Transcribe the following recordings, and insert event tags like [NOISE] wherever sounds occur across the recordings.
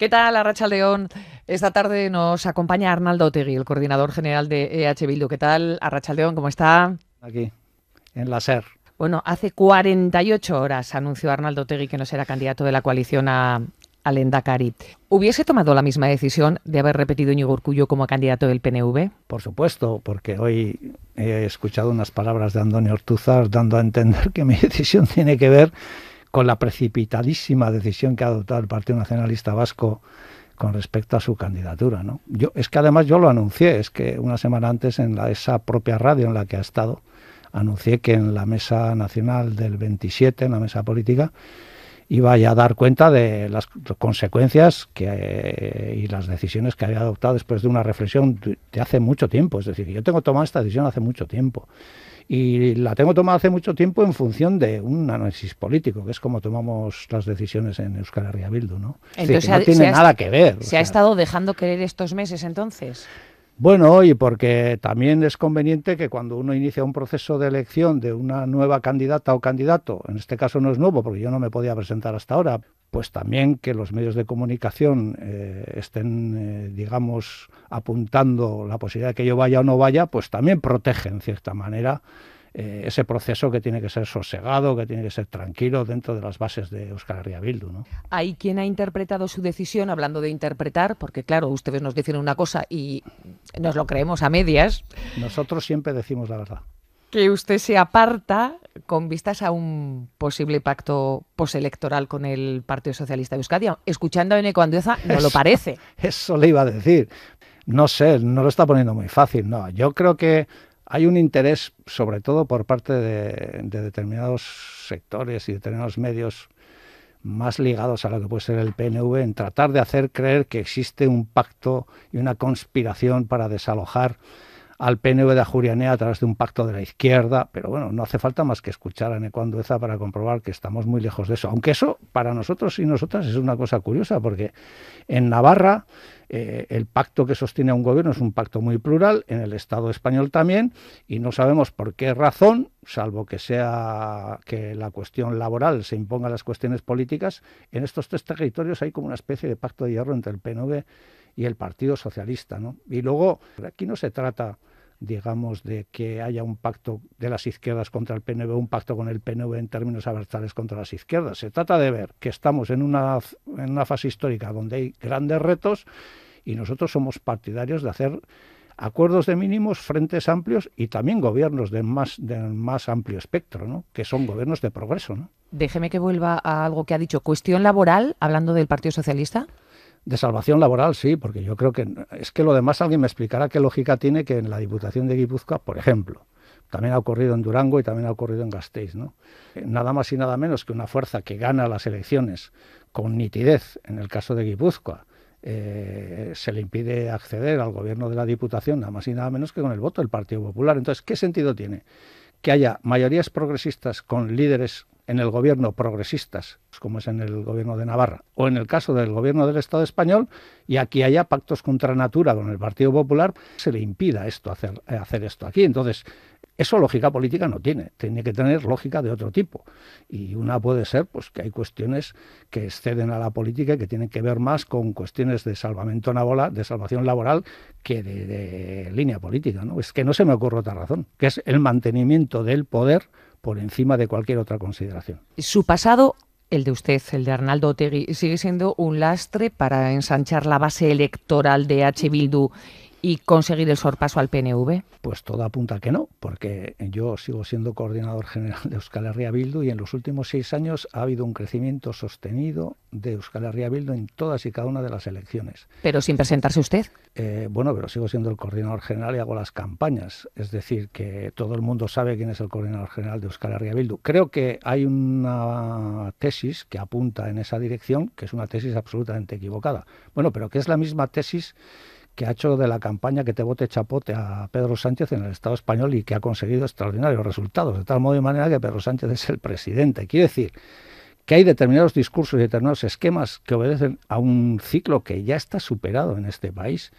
¿Qué tal, Arracha León? Esta tarde nos acompaña Arnaldo Otegui, el coordinador general de EH Bildu. ¿Qué tal, Arracha León? ¿Cómo está? Aquí, en la SER. Bueno, hace 48 horas anunció Arnaldo Otegui que no será candidato de la coalición a, al Carit. ¿Hubiese tomado la misma decisión de haber repetido Íñigo como candidato del PNV? Por supuesto, porque hoy he escuchado unas palabras de Antonio Ortuzar dando a entender que mi [LAUGHS] decisión tiene que ver con la precipitadísima decisión que ha adoptado el Partido Nacionalista Vasco con respecto a su candidatura. ¿no? Yo, es que además yo lo anuncié, es que una semana antes en la, esa propia radio en la que ha estado, anuncié que en la mesa nacional del 27, en la mesa política, iba ya a dar cuenta de las consecuencias y las decisiones que había adoptado después de una reflexión de hace mucho tiempo. Es decir, yo tengo tomado esta decisión hace mucho tiempo y la tengo tomada hace mucho tiempo en función de un análisis político, que es como tomamos las decisiones en Euskal Herria ¿no? no tiene nada que ver. ¿Se ha estado dejando querer estos meses entonces? Bueno, y porque también es conveniente que cuando uno inicia un proceso de elección de una nueva candidata o candidato, en este caso no es nuevo porque yo no me podía presentar hasta ahora, pues también que los medios de comunicación eh, estén, eh, digamos, apuntando la posibilidad de que yo vaya o no vaya, pues también protege en cierta manera eh, ese proceso que tiene que ser sosegado, que tiene que ser tranquilo dentro de las bases de Euskal Herria ¿no? Hay quien ha interpretado su decisión, hablando de interpretar, porque claro, ustedes nos dicen una cosa y nos lo creemos a medias. Nosotros siempre decimos la verdad que usted se aparta con vistas a un posible pacto postelectoral con el Partido Socialista de Euskadi. Escuchando a Eneco Andueza, no lo parece. [LAUGHS] Eso le iba a decir. No sé, no lo está poniendo muy fácil. No, yo creo que hay un interés, sobre todo por parte de, determinados sectores y de determinados medios más ligados a lo que puede ser el PNV, en tratar de hacer creer que existe un pacto y una conspiración para desalojar al PNV de Ajurianea a través de un pacto de la izquierda, pero bueno, no hace falta más que escuchar a Necuandueza para comprobar que estamos muy lejos de eso. Aunque eso para nosotros y nosotras es una cosa curiosa, porque en Navarra eh, el pacto que sostiene un gobierno es un pacto muy plural, en el Estado español también, y no sabemos por qué razón, salvo que sea que la cuestión laboral se imponga a las cuestiones políticas, en estos tres territorios hay como una especie de pacto de hierro entre el PNV y el Partido Socialista. Y luego, aquí no se trata digamos, de que haya un pacto de las izquierdas contra el PNV, un pacto con el PNV en términos abertales contra las izquierdas. Se trata de ver que estamos en una, en una fase histórica donde hay grandes retos y nosotros somos partidarios de hacer acuerdos de mínimos, frentes amplios y también gobiernos de más, de más amplio espectro, ¿no? que son gobiernos de progreso. Déjeme que vuelva a algo que ha dicho, cuestión laboral, hablando del Partido Socialista. De salvación laboral, sí, porque yo creo que es que lo demás alguien me explicará qué lógica tiene que en la Diputación de Guipúzcoa, por ejemplo, también ha ocurrido en Durango y también ha ocurrido en Gasteiz, ¿no? Eh, nada más y nada menos que una fuerza que gana las elecciones con nitidez, en el caso de Guipúzcoa, eh, se le impide acceder al gobierno de la Diputación, nada más y nada menos que con el voto del Partido Popular. Entonces, ¿qué sentido tiene que haya mayorías progresistas con líderes en el gobierno progresistas, como es en el gobierno de Navarra, o en el caso del gobierno del Estado español, y aquí haya pactos contra natura con el Partido Popular, se le impida esto hacer, eh, hacer esto aquí. Entonces, eso lógica política no tiene, tiene que tener lógica de otro tipo. Y una puede ser pues, que hay cuestiones que exceden a la política y que tienen que ver más con cuestiones de salvamento de salvación laboral, que de, línea política. ¿no? Es que no se me ocurre otra razón, que es el mantenimiento del poder por encima de cualquier otra consideración. Su pasado el de usted, el de Arnaldo Otegui, sigue siendo un lastre para ensanchar la base electoral de H. Bildu y conseguir el sorpaso al PNV? Pues todo apunta a que no, porque yo sigo siendo coordinador general de Euskal Herria Bildu y en los últimos seis años ha habido un crecimiento sostenido de Euskal Herria Bildu en todas y cada una de las elecciones. Pero sin presentarse usted. Eh, bueno, pero sigo siendo el coordinador general y hago las campañas. Es decir, que todo el mundo sabe quién es el coordinador general de Euskal Herria Bildu. Creo que hay una tesis que apunta en esa dirección, que es una tesis absolutamente equivocada. Bueno, pero que es la misma tesis que ha hecho de la campaña que te vote chapote a Pedro Sánchez en el Estado español y que ha conseguido extraordinarios resultados, de tal modo y manera que Pedro Sánchez es el presidente. Quiere decir que hay determinados discursos y determinados esquemas que obedecen a un ciclo que ya está superado en este país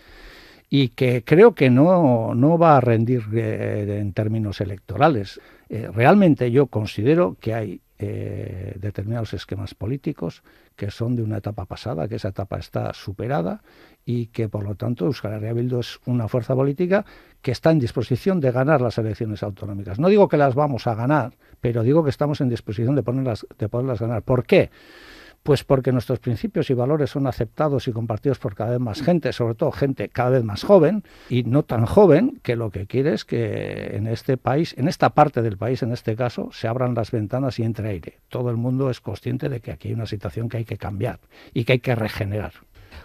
y que creo que no, va a rendir eh, en términos electorales. Eh, realmente yo considero que hay eh, determinados esquemas políticos que son de una etapa pasada, que esa etapa está superada y que por lo tanto Euskal Herria Bildu es una fuerza política que está en disposición de ganar las elecciones autonómicas. No digo que las vamos a ganar, pero digo que estamos en disposición de ponerlas, de poderlas ganar. ¿Por qué? Pues porque nuestros principios y valores son aceptados y compartidos por cada vez más gente, sobre todo gente cada vez más joven y no tan joven, que lo que quiere es que en este país, en esta parte del país en este caso, se abran las ventanas y entre aire. Todo el mundo es consciente de que aquí hay una situación que hay que cambiar y que hay que regenerar.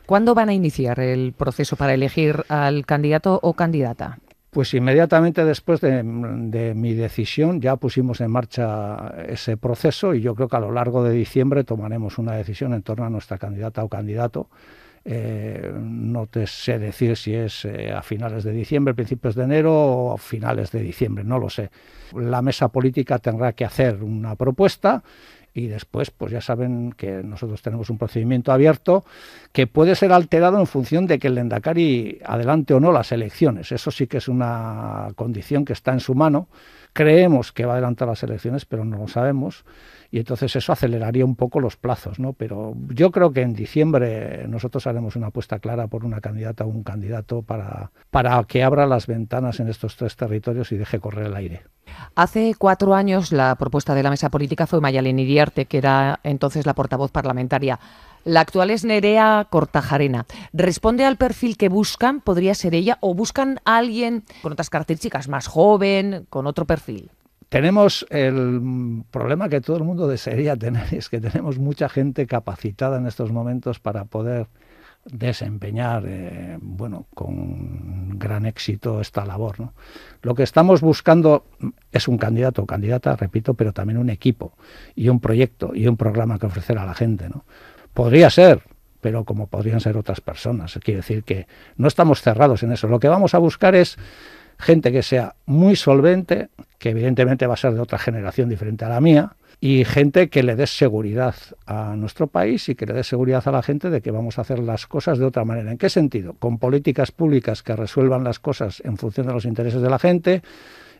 ¿Cuándo van a iniciar el proceso para elegir al candidato o candidata? Pues inmediatamente después de, mi decisión ya pusimos en marcha ese proceso y yo creo que a lo largo de diciembre tomaremos una decisión en torno a nuestra candidata o candidato. Eh, no te sé decir si es eh, a finales de diciembre, principios de enero o a finales de diciembre, no lo sé. La mesa política tendrá que hacer una propuesta y después, pues ya saben que nosotros tenemos un procedimiento abierto que puede ser alterado en función de que el Endacari adelante o no las elecciones. Eso sí que es una condición que está en su mano. Creemos que va a adelantar las elecciones, pero no lo sabemos. Y entonces eso aceleraría un poco los plazos, ¿no? Pero yo creo que en diciembre nosotros haremos una apuesta clara por una candidata o un candidato para, para que abra las ventanas en estos tres territorios y deje correr el aire. Hace cuatro años la propuesta de la mesa política fue Mayalén Iriarte, que era entonces la portavoz parlamentaria. La actual es Nerea Cortajarena. ¿Responde al perfil que buscan? ¿Podría ser ella? ¿O buscan a alguien con otras características, más joven, con otro perfil? Tenemos el problema que todo el mundo desearía tener, es que tenemos mucha gente capacitada en estos momentos para poder desempeñar eh, bueno con gran éxito esta labor ¿no? lo que estamos buscando es un candidato o candidata repito pero también un equipo y un proyecto y un programa que ofrecer a la gente ¿no? podría ser pero como podrían ser otras personas quiere decir que no estamos cerrados en eso lo que vamos a buscar es gente que sea muy solvente que evidentemente va a ser de otra generación diferente a la mía y gente que le dé seguridad a nuestro país y que le dé seguridad a la gente de que vamos a hacer las cosas de otra manera. ¿En qué sentido? Con políticas públicas que resuelvan las cosas en función de los intereses de la gente.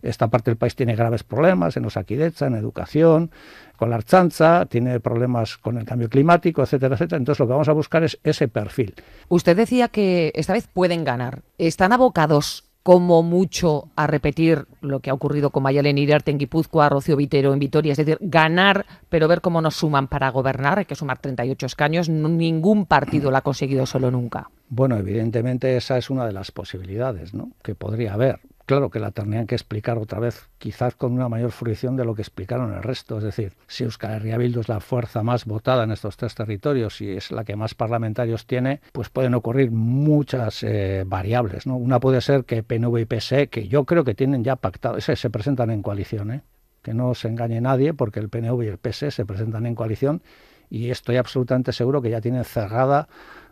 Esta parte del país tiene graves problemas en Osakidecha, en educación, con la archanza, tiene problemas con el cambio climático, etcétera, etcétera. Entonces lo que vamos a buscar es ese perfil. Usted decía que esta vez pueden ganar. ¿Están abocados como mucho a repetir lo que ha ocurrido con Mayalen Iriarte en Guipúzcoa, Rocío Vitero en Vitoria, es decir, ganar, pero ver cómo nos suman para gobernar, hay que sumar 38 escaños, ningún partido lo ha conseguido solo nunca. Bueno, evidentemente esa es una de las posibilidades ¿no? que podría haber, Claro que la tendrían que explicar otra vez, quizás con una mayor fruición de lo que explicaron el resto. Es decir, si Euskal Herria es la fuerza más votada en estos tres territorios y es la que más parlamentarios tiene, pues pueden ocurrir muchas eh, variables. ¿no? Una puede ser que PNV y PSE, que yo creo que tienen ya pactado, se, presentan en coalición, ¿eh? que no se engañe nadie, porque el PNV y el PSE se presentan en coalición y estoy absolutamente seguro que ya tienen cerrada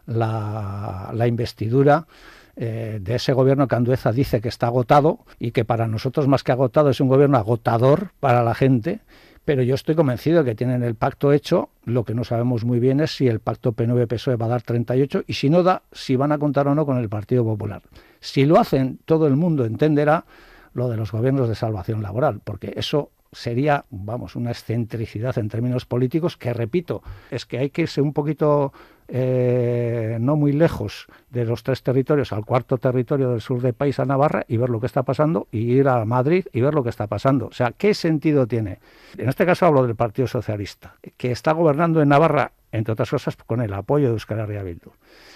la investidura eh, de ese gobierno que Andueza dice que está agotado y que para nosotros más que agotado es un gobierno agotador para la gente. Pero yo estoy convencido de que tienen el pacto hecho. Lo que no sabemos muy bien es si el pacto p 9 psoe va a dar 38 y si no da, si van a contar o no con el Partido Popular. Si lo hacen, todo el mundo entenderá lo de los gobiernos de salvación laboral, porque eso sería, vamos, una excentricidad en términos políticos que, repito, es que hay que irse un poquito eh, no muy lejos de los tres territorios al cuarto territorio del sur del país, a Navarra, y ver lo que está pasando, y ir a Madrid y ver lo que está pasando. O sea, ¿qué sentido tiene? En este caso hablo del Partido Socialista, que está gobernando en Navarra entre otras cosas con el apoyo de Euskal Herria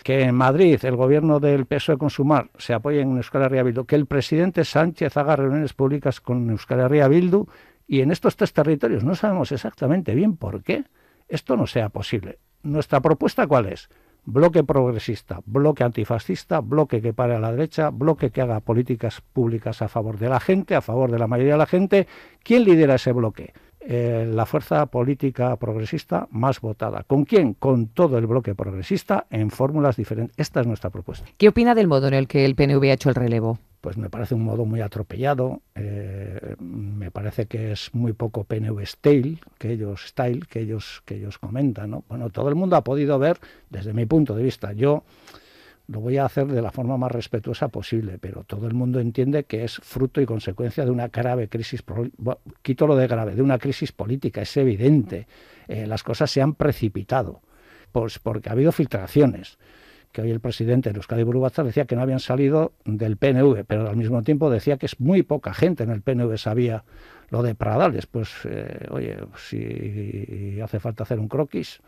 Que en Madrid el gobierno del PSOE con se apoye en Euskal Herria que el presidente Sánchez haga reuniones públicas con Euskal Herria y en estos tres territorios no sabemos exactamente bien por qué esto no sea posible. ¿Nuestra propuesta cuál es? Bloque progresista, bloque antifascista, bloque que pare a la derecha, bloque que haga políticas públicas a favor de la gente, a favor de la mayoría de la gente. ¿Quién lidera ese bloque? Eh, la fuerza política progresista más votada. ¿Con quién? Con todo el bloque progresista en fórmulas diferentes. Esta es nuestra propuesta. ¿Qué opina del modo en el que el PNV ha hecho el relevo? pues me parece un modo muy atropellado, eh, me parece que es muy poco PNV style que ellos style que ellos que ellos comentan, ¿no? Bueno, todo el mundo ha podido ver desde mi punto de vista. Yo lo voy a hacer de la forma más respetuosa posible, pero todo el mundo entiende que es fruto y consecuencia de una grave crisis, quito lo de grave, de una crisis política, es evidente. Eh, las cosas se han precipitado, pues porque ha habido filtraciones que hoy el presidente de Euskadi Burubatzar decía que no habían salido del PNV, pero al mismo tiempo decía que es muy poca gente en el PNV sabía lo de Pradales. Pues, eh, oye, si hace falta hacer un croquis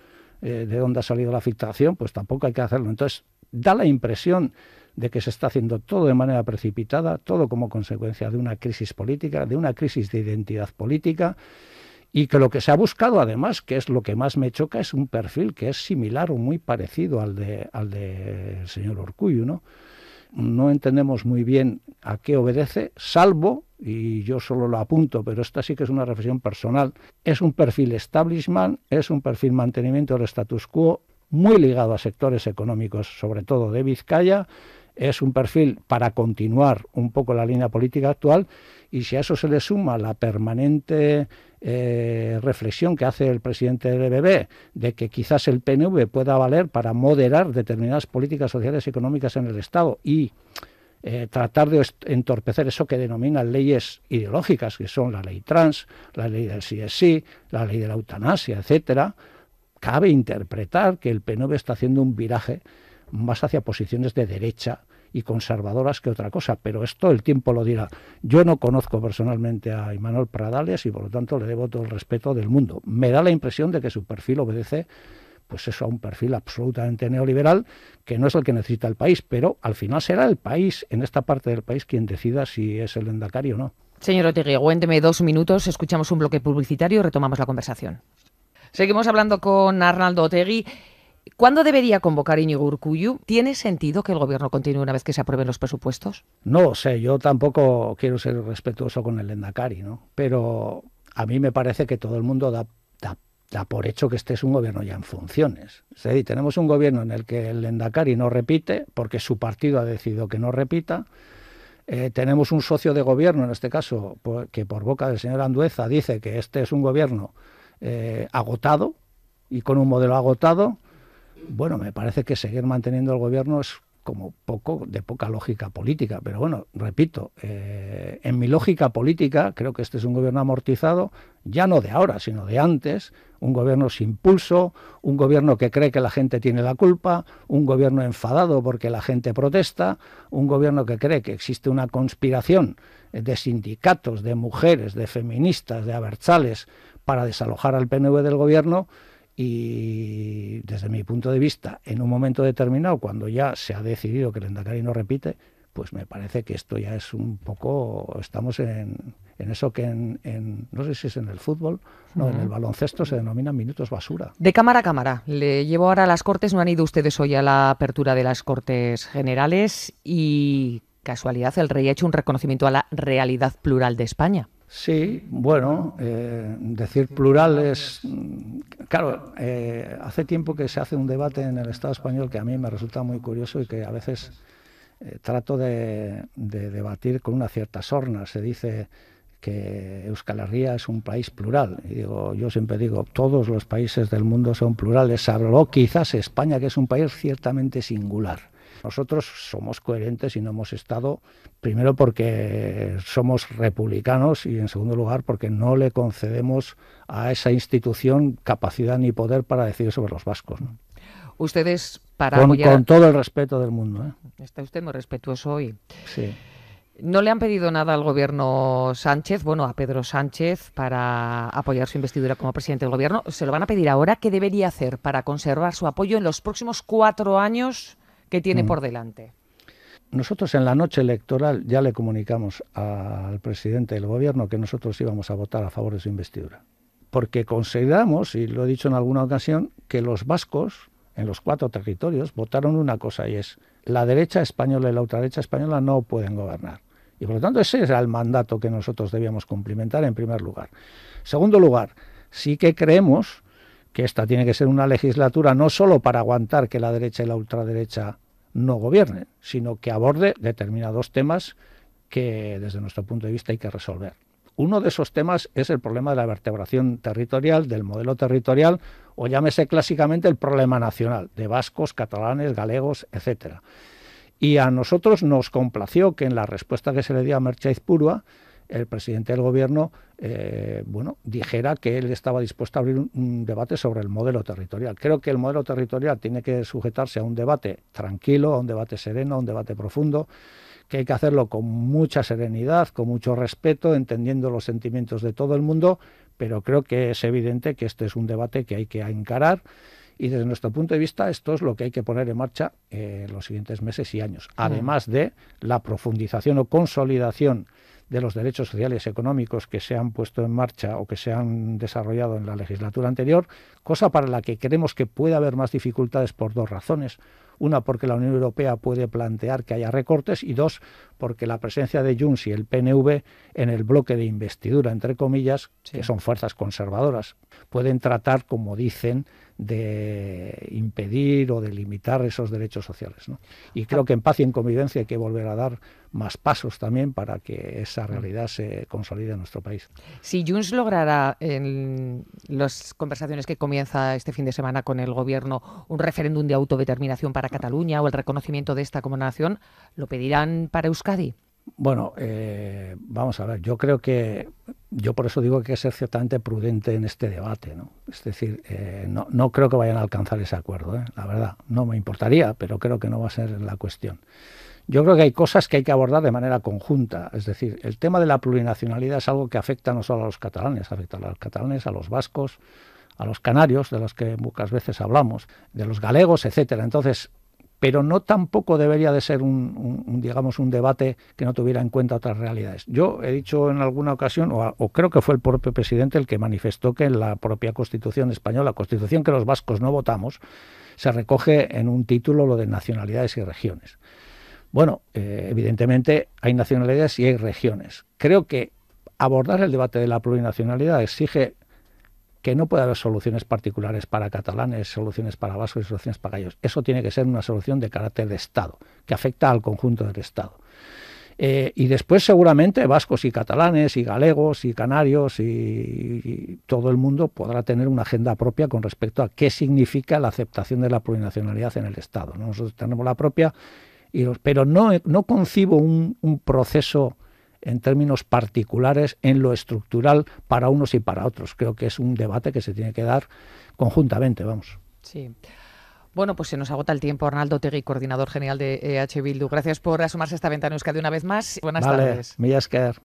eh, de dónde ha salido la filtración, pues tampoco hay que hacerlo. Entonces, da la impresión de que se está haciendo todo de manera precipitada, todo como consecuencia de una crisis política, de una crisis de identidad política y que lo que se ha buscado además, que es lo que más me choca, es un perfil que es similar o muy parecido al de al del de señor Orcuyo, ¿no? No entendemos muy bien a qué obedece, salvo, y yo solo lo apunto, pero esta sí que es una reflexión personal, es un perfil establishment, es un perfil mantenimiento del status quo, muy ligado a sectores económicos, sobre todo de Vizcaya, es un perfil para continuar un poco la línea política actual y si a eso se le suma la permanente eh, reflexión que hace el presidente del EBB de que quizás el PNV pueda valer para moderar determinadas políticas sociales y económicas en el Estado y eh, tratar de entorpecer eso que denominan leyes ideológicas, que son la ley trans, la ley del CSI, la ley de la eutanasia, etcétera, cabe interpretar que el PNV está haciendo un viraje más hacia posiciones de derecha y conservadoras que otra cosa, pero esto el tiempo lo dirá. Yo no conozco personalmente a Imanol Pradales y por lo tanto le debo todo el respeto del mundo. Me da la impresión de que su perfil obedece pues eso a un perfil absolutamente neoliberal que no es el que necesita el país, pero al final será el país, en esta parte del país, quien decida si es el endacario o no. Señor Otegui, aguénteme dos minutos, escuchamos un bloque publicitario y retomamos la conversación. Seguimos hablando con Arnaldo Otegui. ¿Cuándo debería convocar Iñigo Urcuyu? ¿Tiene sentido que el gobierno continúe una vez que se aprueben los presupuestos? No sé, yo tampoco quiero ser respetuoso con el Endacari, ¿no? Pero a mí me parece que todo el mundo da, por hecho que este es un gobierno ya en funciones. tenemos un gobierno en el que el Endacari no repite, porque su partido ha decidido que no repita. Eh, tenemos un socio de gobierno, en este caso, que por boca del señor Andueza dice que este es un gobierno eh, agotado y con un modelo agotado bueno, me parece que seguir manteniendo el gobierno es como poco de poca lógica política. Pero bueno, repito, eh, en mi lógica política creo que este es un gobierno amortizado, ya no de ahora, sino de antes, un gobierno sin pulso, un gobierno que cree que la gente tiene la culpa, un gobierno enfadado porque la gente protesta, un gobierno que cree que existe una conspiración de sindicatos, de mujeres, de feministas, de abertzales para desalojar al PNV del gobierno y desde mi punto de vista, en un momento determinado, cuando ya se ha decidido que el Endacari no repite, pues me parece que esto ya es un poco, estamos en, en eso que en, no sé si es en el fútbol, no, en el baloncesto se denominan minutos basura. De cámara a cámara, le llevo ahora a las Cortes, no han ido ustedes hoy a la apertura de las Cortes Generales y casualidad, el rey ha hecho un reconocimiento a la realidad plural de España. Sí, bueno, eh, decir plural es... Claro, eh, hace tiempo que se hace un debate en el Estado español que a mí me resulta muy curioso y que a veces eh, trato de, debatir con una cierta sorna. Se dice que Euskal Herria es un país plural. yo siempre digo, todos los países del mundo son plurales, salvo quizás España, que es un país ciertamente singular. Nosotros somos coherentes y no hemos estado, primero porque somos republicanos y en segundo lugar porque no le concedemos a esa institución capacidad ni poder para decidir sobre los vascos. Ustedes para con, con, todo el respeto del mundo. ¿eh? Está usted muy respetuoso hoy. Sí. No le han pedido nada al gobierno Sánchez, bueno, a Pedro Sánchez, para apoyar su investidura como presidente del gobierno. ¿Se lo van a pedir ahora? ¿Qué debería hacer para conservar su apoyo en los próximos cuatro años ¿Qué tiene mm. por delante. Nosotros en la noche electoral ya le comunicamos al presidente del gobierno que nosotros íbamos a votar a favor de su investidura. Porque consideramos, y lo he dicho en alguna ocasión, que los vascos en los cuatro territorios votaron una cosa y es la derecha española y la ultraderecha española no pueden gobernar. Y por lo tanto ese era el mandato que nosotros debíamos cumplimentar en primer lugar. Segundo lugar, sí que creemos que esta tiene que ser una legislatura no solo para aguantar que la derecha y la ultraderecha no gobiernen, sino que aborde determinados temas que desde nuestro punto de vista hay que resolver. Uno de esos temas es el problema de la vertebración territorial, del modelo territorial, o llámese clásicamente el problema nacional, de vascos, catalanes, galegos, etcétera. Y a nosotros nos complació que en la respuesta que se le dio a Merchaiz Purua, el presidente del gobierno eh, bueno, dijera que él estaba dispuesto a abrir un, debate sobre el modelo territorial. Creo que el modelo territorial tiene que sujetarse a un debate tranquilo, a un debate sereno, a un debate profundo, que hay que hacerlo con mucha serenidad, con mucho respeto, entendiendo los sentimientos de todo el mundo, pero creo que es evidente que este es un debate que hay que encarar. Y desde nuestro punto de vista, esto es lo que hay que poner en marcha en eh, los siguientes meses y años, además de la profundización o consolidación de los derechos sociales y económicos que se han puesto en marcha o que se han desarrollado en la legislatura anterior, cosa para la que creemos que puede haber más dificultades por dos razones. Una, porque la Unión Europea puede plantear que haya recortes y dos, porque la presencia de Junts y el PNV en el bloque de investidura, entre comillas, que son fuerzas conservadoras, pueden tratar, como dicen, de impedir o de limitar esos derechos sociales. Y creo que en paz y en convivencia hay que volver a dar más pasos también para que esa mm. realidad se consolide en nuestro país. Si Junts logrará en las conversaciones que comienza este fin de semana con el gobierno un referéndum de autodeterminación para Cataluña o el reconocimiento de esta como nación, ¿lo pedirán para Euskadi? Bueno, eh, vamos a ver, yo creo que, yo por eso digo que hay que ser ciertamente prudente en este debate, ¿no? Es decir, eh, no, creo que vayan a alcanzar ese acuerdo, ¿eh? la verdad, no me importaría, pero creo que no va a ser la cuestión. Yo creo que hay cosas que hay que abordar de manera conjunta, es decir, el tema de la plurinacionalidad es algo que afecta no solo a los catalanes, afecta a los catalanes, a los vascos, a los canarios, de los que muchas veces hablamos, de los galegos, etcétera. Entonces, pero no tampoco debería de ser un, digamos un debate que no tuviera en cuenta otras realidades. Yo he dicho en alguna ocasión, o, creo que fue el propio presidente el que manifestó que en la propia Constitución española, Constitución que los vascos no votamos, se recoge en un título lo de nacionalidades y regiones. Bueno, eh, evidentemente hay nacionalidades y hay regiones. Creo que abordar el debate de la plurinacionalidad exige que no puede haber soluciones particulares para catalanes, soluciones para vascos y soluciones para gallos. Eso tiene que ser una solución de carácter de Estado, que afecta al conjunto del Estado. Eh, y después seguramente vascos y catalanes y galegos y canarios y, todo el mundo podrá tener una agenda propia con respecto a qué significa la aceptación de la plurinacionalidad en el Estado. Nosotros tenemos la propia, pero no, no concibo un proceso en términos particulares en lo estructural para unos y para otros. Creo que es un debate que se tiene que dar conjuntamente, vamos. Sí. Bueno, pues se nos agota el tiempo. Arnaldo Tegui, coordinador general de EH Bildu. Gracias por asumarse esta ventana Euskadi una vez más. Buenas vale, tardes.